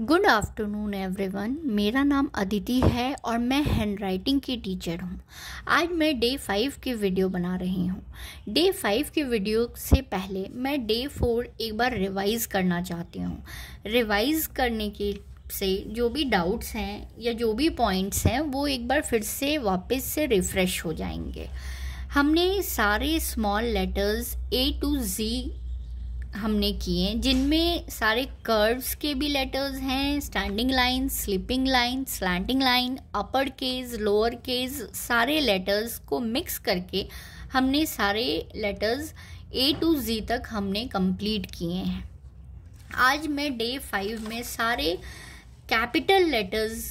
Good afternoon everyone मेरा नाम अदिति है और मैं हैंड राइटिंग की टीचर हूँ आज मैं डे फाइव की वीडियो बना रही हूँ डे फाइव की वीडियो से पहले मैं डे फोर एक बार रिवाइज़ करना चाहती हूँ रिवाइज़ करने के से जो भी डाउट्स हैं या जो भी पॉइंट्स हैं वो एक बार फिर से वापस से रिफ़्रेश हो जाएंगे हमने सारे small letters A to G हमने किए जिनमें सारे कर्व्स के भी लेटर्स हैं standing line sleeping line slanting line upper case lower case सारे लेटर्स को मिक्स करके हमने सारे लेटर्स ए टू जी तक हमने कंप्लीट किए हैं आज मैं डे फाइव में सारे कैपिटल लेटर्स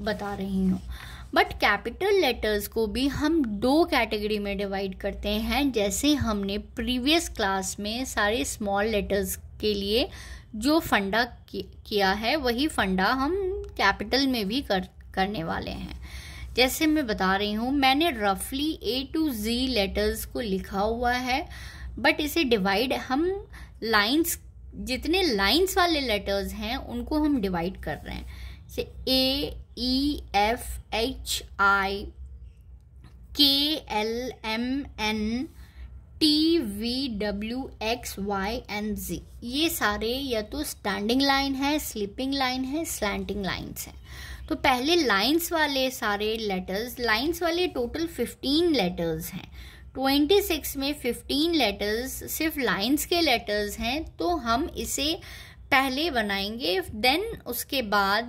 बता रही हूँ बट कैपिटल लेटर्स को भी हम दो कैटेगरी में डिवाइड करते हैं जैसे हमने प्रीवियस क्लास में सारे स्मॉल लेटर्स के लिए जो फंडा किया है वही फंडा हम कैपिटल में भी कर करने वाले हैं जैसे मैं बता रही हूँ मैंने रफली ए टू जी लेटर्स को लिखा हुआ है बट इसे डिवाइड हम लाइंस जितने लाइंस वाले लेटर्स हैं उनको हम डिवाइड कर रहे हैं जैसे A E F H I K L M N T V W X Y and Z ये सारे या तो स्टैंडिंग लाइन है स्लीपिंग लाइन है स्लैंटिंग लाइन्स हैं तो पहले लाइन्स वाले सारे लेटर्स लाइन्स वाले टोटल फिफ्टीन लेटर्स हैं ट्वेंटी सिक्स में फिफ्टीन लेटर्स सिर्फ लाइन्स के लेटर्स हैं तो हम इसे पहले बनाएंगे देन उसके बाद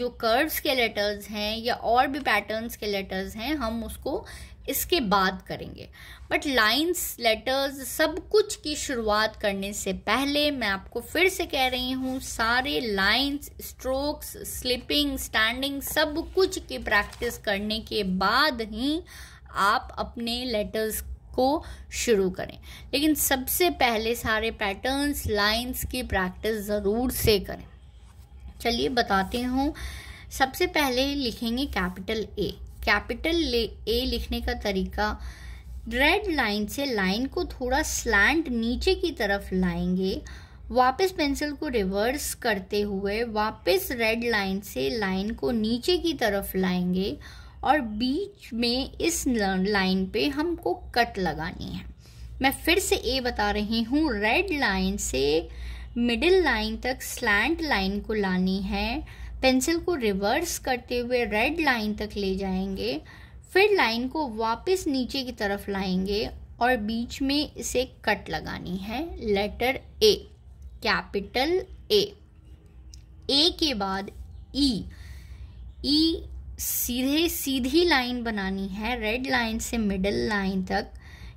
जो कर्व्स के लेटर्स हैं या और भी पैटर्न्स के लेटर्स हैं हम उसको इसके बाद करेंगे बट लाइंस लेटर्स सब कुछ की शुरुआत करने से पहले मैं आपको फिर से कह रही हूँ सारे लाइंस स्ट्रोक्स स्लिपिंग स्टैंडिंग सब कुछ की प्रैक्टिस करने के बाद ही आप अपने लेटर्स को शुरू करें लेकिन सबसे पहले सारे पैटर्न्स लाइंस की प्रैक्टिस ज़रूर से करें चलिए बताते हूँ सबसे पहले लिखेंगे कैपिटल ए कैपिटल ए लिखने का तरीका रेड लाइन से लाइन को थोड़ा स्लैंट नीचे की तरफ लाएंगे वापस पेंसिल को रिवर्स करते हुए वापस रेड लाइन से लाइन को नीचे की तरफ लाएंगे और बीच में इस लाइन पे हमको कट लगानी है मैं फिर से ए बता रही हूँ रेड लाइन से मिडिल लाइन तक स्लैंट लाइन को लानी है पेंसिल को रिवर्स करते हुए रेड लाइन तक ले जाएंगे फिर लाइन को वापस नीचे की तरफ लाएंगे और बीच में इसे कट लगानी है लेटर ए कैपिटल ए ए के बाद ई e। ई e सीधे सीधी लाइन बनानी है रेड लाइन से मिडल लाइन तक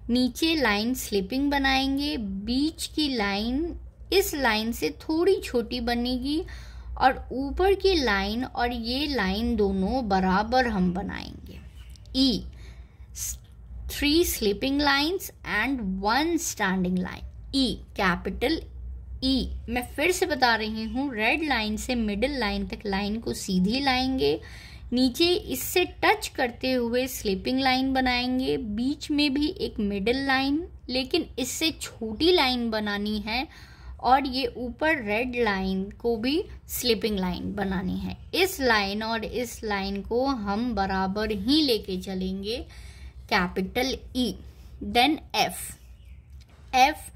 नीचे लाइन स्लिपिंग बनाएंगे बीच की लाइन इस लाइन से थोड़ी छोटी बनेगी और ऊपर की लाइन और ये लाइन दोनों बराबर हम बनाएंगे E three sleeping lines and one standing line E capital E मैं फिर से बता रही हूँ रेड लाइन से मिडिल लाइन तक लाइन को सीधी लाएंगे नीचे इससे टच करते हुए स्लीपिंग लाइन बनाएंगे बीच में भी एक मिडल लाइन लेकिन इससे छोटी लाइन बनानी है और ये ऊपर रेड लाइन को भी स्लीपिंग लाइन बनानी है इस लाइन और इस लाइन को हम बराबर ही लेके चलेंगे capital E then F F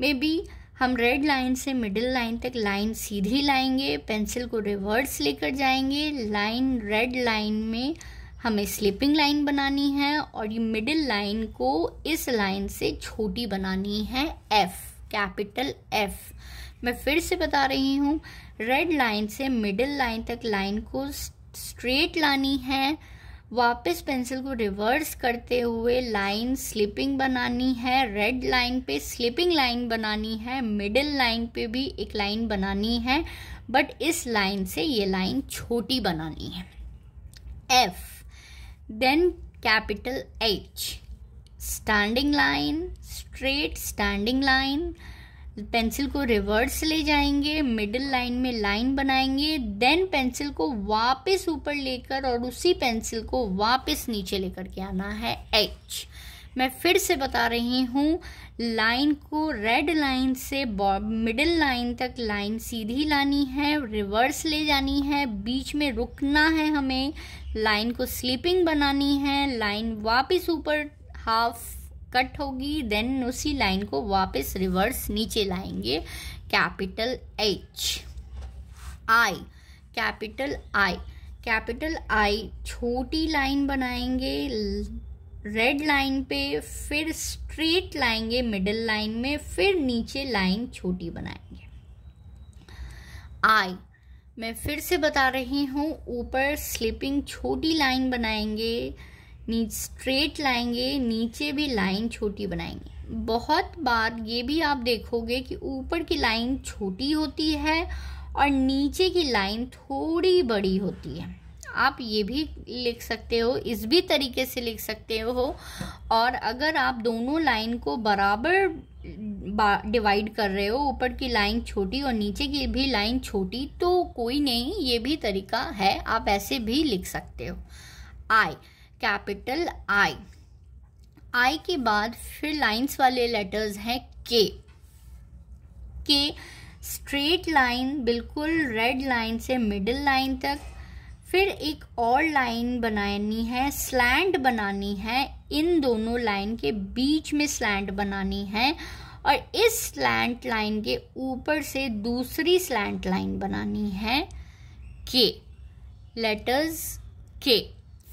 में भी हम रेड लाइन से मिडिल लाइन तक लाइन सीधी लाएंगे पेंसिल को रिवर्स लेकर जाएंगे लाइन रेड लाइन में हमें स्लिपिंग लाइन बनानी है और ये मिडिल लाइन को इस लाइन से छोटी बनानी है एफ कैपिटल एफ मैं फिर से बता रही हूँ रेड लाइन से मिडिल लाइन तक लाइन को स्ट्रेट लानी है वापस पेंसिल को रिवर्स करते हुए लाइन स्लिपिंग बनानी है रेड लाइन पे स्लिपिंग लाइन बनानी है मिडिल लाइन पे भी एक लाइन बनानी है बट इस लाइन से ये लाइन छोटी बनानी है F then capital H standing line straight standing line pencil को रिवर्स ले जाएंगे मिडिल लाइन में लाइन बनाएंगे देन पेंसिल को वापस ऊपर लेकर और उसी पेंसिल को वापस नीचे लेकर के आना है एच मैं फिर से बता रही हूँ लाइन को रेड लाइन से मिडिल लाइन तक लाइन सीधी लानी है रिवर्स ले जानी है बीच में रुकना है हमें लाइन को स्लीपिंग बनानी है लाइन वापस ऊपर हाफ कट होगी देन उसी लाइन को वापस रिवर्स नीचे लाएंगे capital H I capital I capital I छोटी लाइन बनाएंगे रेड लाइन पे फिर स्ट्रेट लाएंगे मिडिल लाइन में फिर नीचे लाइन छोटी बनाएंगे आई मैं फिर से बता रही हूँ ऊपर स्लिपिंग छोटी लाइन बनाएंगे नीच स्ट्रेट लाएंगे नीचे भी लाइन छोटी बनाएंगे बहुत बार ये भी आप देखोगे कि ऊपर की लाइन छोटी होती है और नीचे की लाइन थोड़ी बड़ी होती है आप ये भी लिख सकते हो इस भी तरीके से लिख सकते हो और अगर आप दोनों लाइन को बराबर डिवाइड कर रहे हो ऊपर की लाइन छोटी और नीचे की भी लाइन छोटी तो कोई नहीं ये भी तरीका है आप ऐसे भी लिख सकते हो आई कैपिटल आई आई के बाद फिर लाइंस वाले लेटर्स हैं के के स्ट्रेट लाइन बिल्कुल रेड लाइन से मिडिल लाइन तक फिर एक और लाइन बनानी है स्लैंड बनानी है इन दोनों लाइन के बीच में स्लैंड बनानी है और इस स्लैंड लाइन के ऊपर से दूसरी स्लैंड लाइन बनानी है के लेटर्स के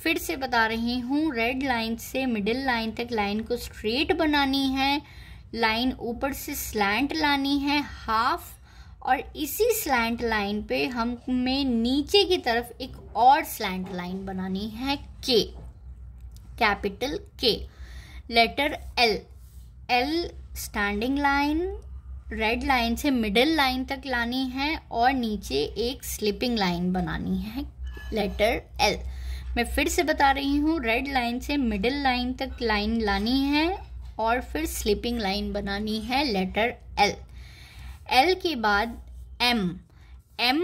फिर से बता रही हूँ रेड लाइन से मिडिल लाइन तक लाइन को स्ट्रेट बनानी है लाइन ऊपर से स्लैंट लानी है हाफ और इसी स्लैंट लाइन पे हमें नीचे की तरफ एक और स्लैंट लाइन बनानी है K capital K letter L L standing line red line से मिडिल लाइन तक लानी है और नीचे एक स्लिपिंग लाइन बनानी है लेटर एल मैं फिर से बता रही हूँ रेड लाइन से मिडिल लाइन तक लाइन लानी है और फिर स्लीपिंग लाइन बनानी है लेटर एल एल के बाद एम एम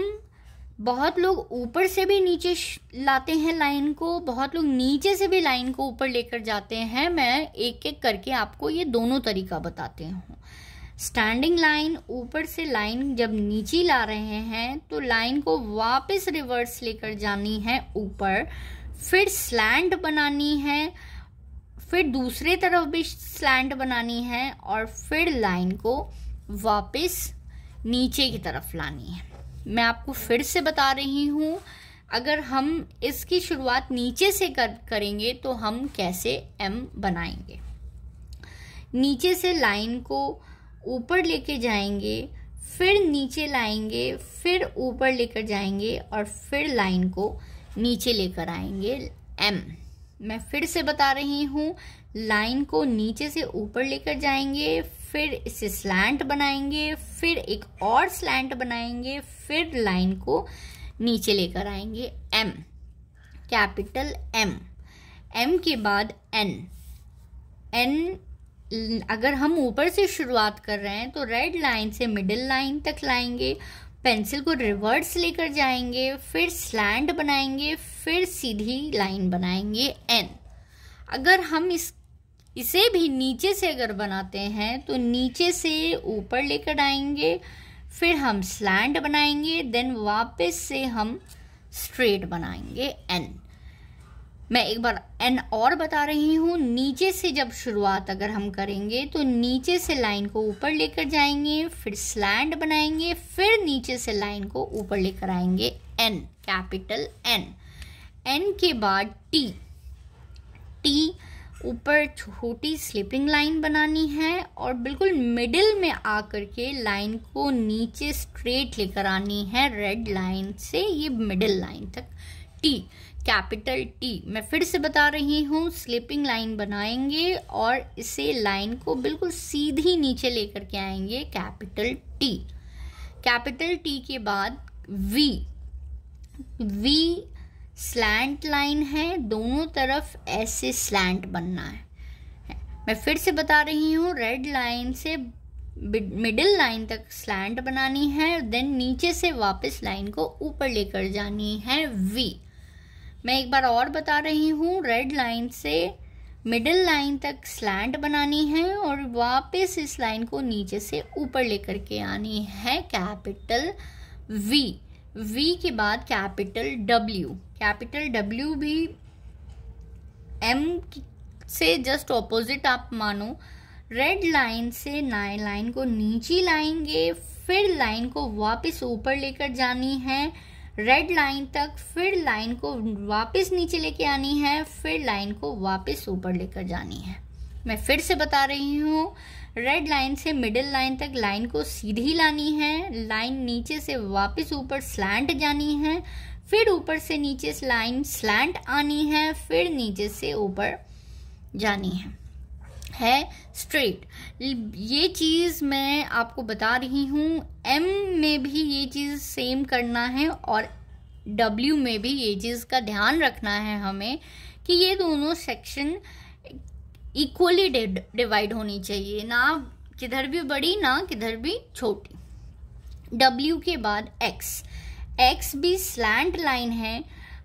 बहुत लोग ऊपर से भी नीचे लाते हैं लाइन को बहुत लोग नीचे से भी लाइन को ऊपर लेकर जाते हैं मैं एक एक करके आपको ये दोनों तरीका बताते हूँ स्टैंडिंग लाइन ऊपर से लाइन जब नीचे ला रहे हैं तो लाइन को वापस रिवर्स लेकर जानी है ऊपर फिर स्लैंड बनानी है फिर दूसरे तरफ भी स्लैंड बनानी है और फिर लाइन को वापस नीचे की तरफ लानी है मैं आपको फिर से बता रही हूँ अगर हम इसकी शुरुआत नीचे से कर करेंगे तो हम कैसे एम बनाएंगे नीचे से लाइन को ऊपर लेके जाएंगे फिर नीचे लाएंगे फिर ऊपर लेकर जाएंगे और फिर लाइन को नीचे लेकर आएंगे एम मैं फिर से बता रही हूँ लाइन को नीचे से ऊपर लेकर जाएंगे फिर इसे स्लैंट बनाएंगे फिर एक और स्लैंट बनाएंगे फिर लाइन को नीचे लेकर आएंगे एम कैपिटल एम एम के बाद एन एन अगर हम ऊपर से शुरुआत कर रहे हैं तो रेड लाइन से मिडिल लाइन तक लाएंगे पेंसिल को रिवर्स लेकर जाएंगे फिर स्लैंड बनाएंगे फिर सीधी लाइन बनाएंगे एन अगर हम इस इसे भी नीचे से अगर बनाते हैं तो नीचे से ऊपर लेकर आएंगे फिर हम स्लैंड बनाएंगे देन वापस से हम स्ट्रेट बनाएंगे एन मैं एक बार एन और बता रही हूँ नीचे से जब शुरुआत अगर हम करेंगे तो नीचे से लाइन को ऊपर लेकर जाएंगे फिर स्लैंड बनाएंगे फिर नीचे से लाइन को ऊपर लेकर आएंगे एन कैपिटल एन एन के बाद टी टी ऊपर छोटी स्लिपिंग लाइन बनानी है और बिल्कुल मिडिल में आकर के लाइन को नीचे स्ट्रेट लेकर आनी है रेड लाइन से ये मिडिल लाइन तक टी कैपिटल टी मैं फिर से बता रही हूँ स्लिपिंग लाइन बनाएंगे और इसे लाइन को बिल्कुल सीधी नीचे लेकर के आएंगे कैपिटल टी कैपिटल टी के बाद वी वी स्लैंट लाइन है दोनों तरफ ऐसे स्लैंट बनना है मैं फिर से बता रही हूँ रेड लाइन से मिडिल लाइन तक स्लैंट बनानी है देन नीचे से वापस लाइन को ऊपर लेकर जानी है वी मैं एक बार और बता रही हूँ रेड लाइन से मिडिल लाइन तक स्लैंड बनानी है और वापस इस लाइन को नीचे से ऊपर लेकर के आनी है कैपिटल वी वी के बाद कैपिटल डब्ल्यू कैपिटल डब्ल्यू भी एम से जस्ट ऑपोजिट आप मानो रेड लाइन से नाइन लाइन को नीचे लाएंगे फिर लाइन को वापस ऊपर लेकर जानी है रेड लाइन तक फिर लाइन को वापस नीचे लेके आनी है फिर लाइन को वापस ऊपर लेकर जानी है मैं फिर से बता रही हूँ रेड लाइन से मिडिल लाइन तक लाइन को सीधी लानी है लाइन नीचे से वापस ऊपर स्लैंट जानी है फिर ऊपर से नीचे लाइन स्लैंट आनी है फिर नीचे से ऊपर जानी है है स्ट्रेट ये चीज़ मैं आपको बता रही हूँ एम में भी ये चीज़ सेम करना है और डब्ल्यू में भी ये चीज़ का ध्यान रखना है हमें कि ये दोनों सेक्शन इक्वली डिवाइड होनी चाहिए ना किधर भी बड़ी ना किधर भी छोटी डब्ल्यू के बाद एक्स एक्स भी स्लैंट लाइन है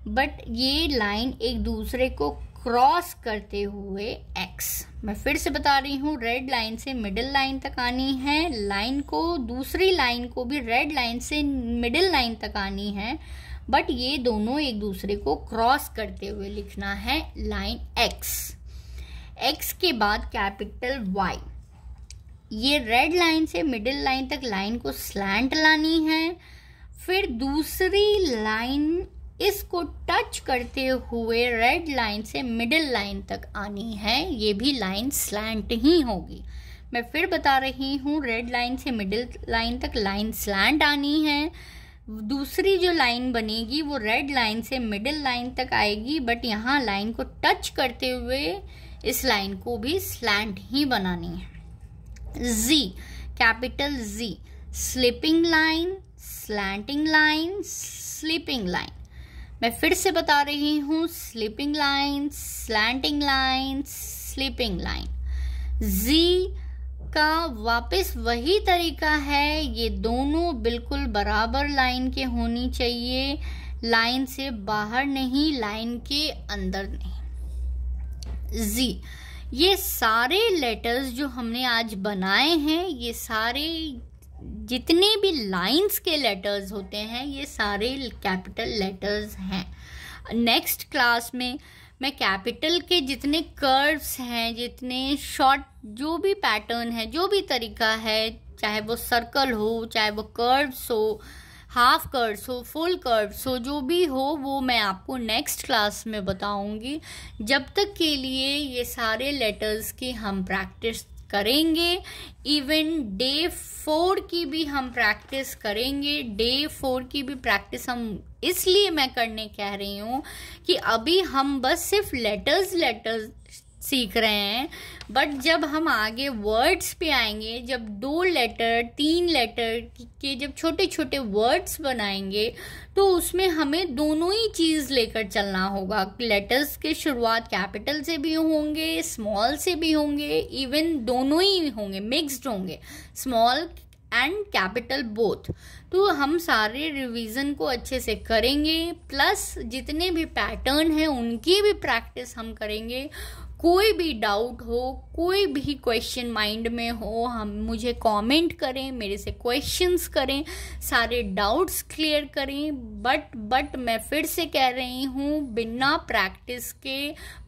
बट ये लाइन एक दूसरे को क्रॉस करते हुए एक्स मैं फिर से बता रही हूँ रेड लाइन से मिडिल लाइन तक आनी है लाइन को दूसरी लाइन को भी रेड लाइन से मिडिल लाइन तक आनी है बट ये दोनों एक दूसरे को क्रॉस करते हुए लिखना है लाइन एक्स एक्स के बाद कैपिटल वाई ये रेड लाइन से मिडिल लाइन तक लाइन को स्लैंट लानी है फिर दूसरी लाइन इसको टच करते हुए रेड लाइन से मिडिल लाइन तक आनी है ये भी लाइन स्लैंट ही होगी मैं फिर बता रही हूँ रेड लाइन से मिडिल लाइन तक लाइन स्लैंट आनी है दूसरी जो लाइन बनेगी वो रेड लाइन से मिडिल लाइन तक आएगी बट यहाँ लाइन को टच करते हुए इस लाइन को भी स्लैंट ही बनानी है G capital G sleeping line slanting line sleeping line मैं फिर से बता रही हूँ sleeping line slanting line sleeping line G का वापस वही तरीका है ये दोनों बिल्कुल बराबर लाइन के होनी चाहिए लाइन से बाहर नहीं लाइन के अंदर नहीं जी ये सारे लेटर्स जो हमने आज बनाए हैं ये सारे जितने भी लाइंस के लेटर्स होते हैं ये सारे कैपिटल लेटर्स हैं नेक्स्ट क्लास में मैं कैपिटल के जितने कर्व्स हैं जितने शॉर्ट जो भी पैटर्न है जो भी तरीका है चाहे वो सर्कल हो चाहे वो कर्व्स हो हाफ कर्व्स हो फुल कर्व्स हो जो भी हो वो मैं आपको नेक्स्ट क्लास में बताऊंगी जब तक के लिए ये सारे लेटर्स की हम प्रैक्टिस करेंगे इवन डे फोर की भी हम प्रैक्टिस करेंगे डे फोर की भी प्रैक्टिस हम इसलिए मैं करने कह रही हूँ कि अभी हम बस सिर्फ लेटर्स लेटर्स सीख रहे हैं बट जब हम आगे वर्ड्स पे आएंगे जब दो लेटर तीन लेटर के जब छोटे छोटे वर्ड्स बनाएंगे तो उसमें हमें दोनों ही चीज़ लेकर चलना होगा लेटर्स के शुरुआत कैपिटल से भी होंगे स्मॉल से भी होंगे इवन दोनों ही होंगे मिक्स्ड होंगे स्मॉल एंड कैपिटल बोथ तो हम सारे रिवीजन को अच्छे से करेंगे प्लस जितने भी पैटर्न हैं उनकी भी प्रैक्टिस हम करेंगे कोई भी डाउट हो कोई भी क्वेश्चन माइंड में हो हम मुझे कमेंट करें मेरे से क्वेश्चंस करें सारे डाउट्स क्लियर करें बट बट मैं फिर से कह रही हूँ बिना प्रैक्टिस के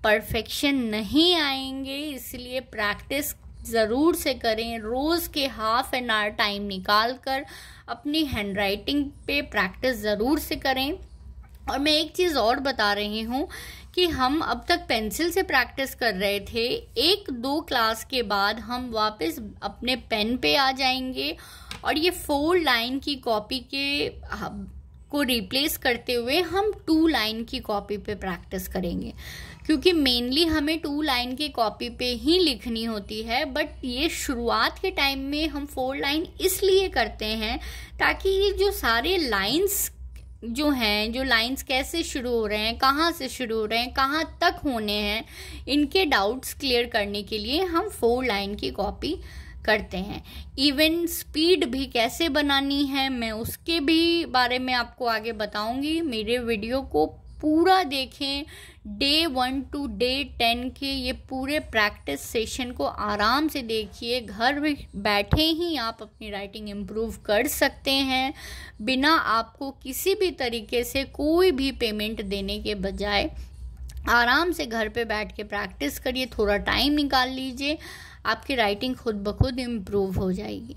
परफेक्शन नहीं आएंगे इसलिए प्रैक्टिस ज़रूर से करें रोज़ के हाफ एन आवर टाइम निकाल कर अपनी हैंड राइटिंग पे प्रैक्टिस ज़रूर से करें और मैं एक चीज़ और बता रही हूँ कि हम अब तक पेंसिल से प्रैक्टिस कर रहे थे एक दो क्लास के बाद हम वापस अपने पेन पे आ जाएंगे और ये फोर लाइन की कॉपी के को रिप्लेस करते हुए हम टू लाइन की कॉपी पे प्रैक्टिस करेंगे क्योंकि मेनली हमें टू लाइन की कॉपी पे ही लिखनी होती है बट ये शुरुआत के टाइम में हम फोर लाइन इसलिए करते हैं ताकि ये जो सारे लाइंस जो हैं जो लाइंस कैसे शुरू हो रहे हैं कहाँ से शुरू हो रहे हैं कहाँ तक होने हैं इनके डाउट्स क्लियर करने के लिए हम फोर लाइन की कॉपी करते हैं इवन स्पीड भी कैसे बनानी है मैं उसके भी बारे में आपको आगे बताऊंगी मेरे वीडियो को पूरा देखें day one to day ten के ये पूरे प्रैक्टिस सेशन को आराम से देखिए घर में बैठे ही आप अपनी राइटिंग इम्प्रूव कर सकते हैं बिना आपको किसी भी तरीके से कोई भी पेमेंट देने के बजाय आराम से घर पे बैठ के प्रैक्टिस करिए थोड़ा टाइम निकाल लीजिए आपकी राइटिंग खुद ब खुद इम्प्रूव हो जाएगी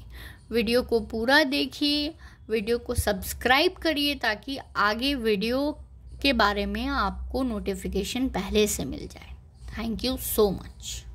वीडियो को पूरा देखिए वीडियो को सब्सक्राइब करिए ताकि आगे वीडियो के बारे में आपको नोटिफिकेशन पहले से मिल जाए थैंक यू सो मच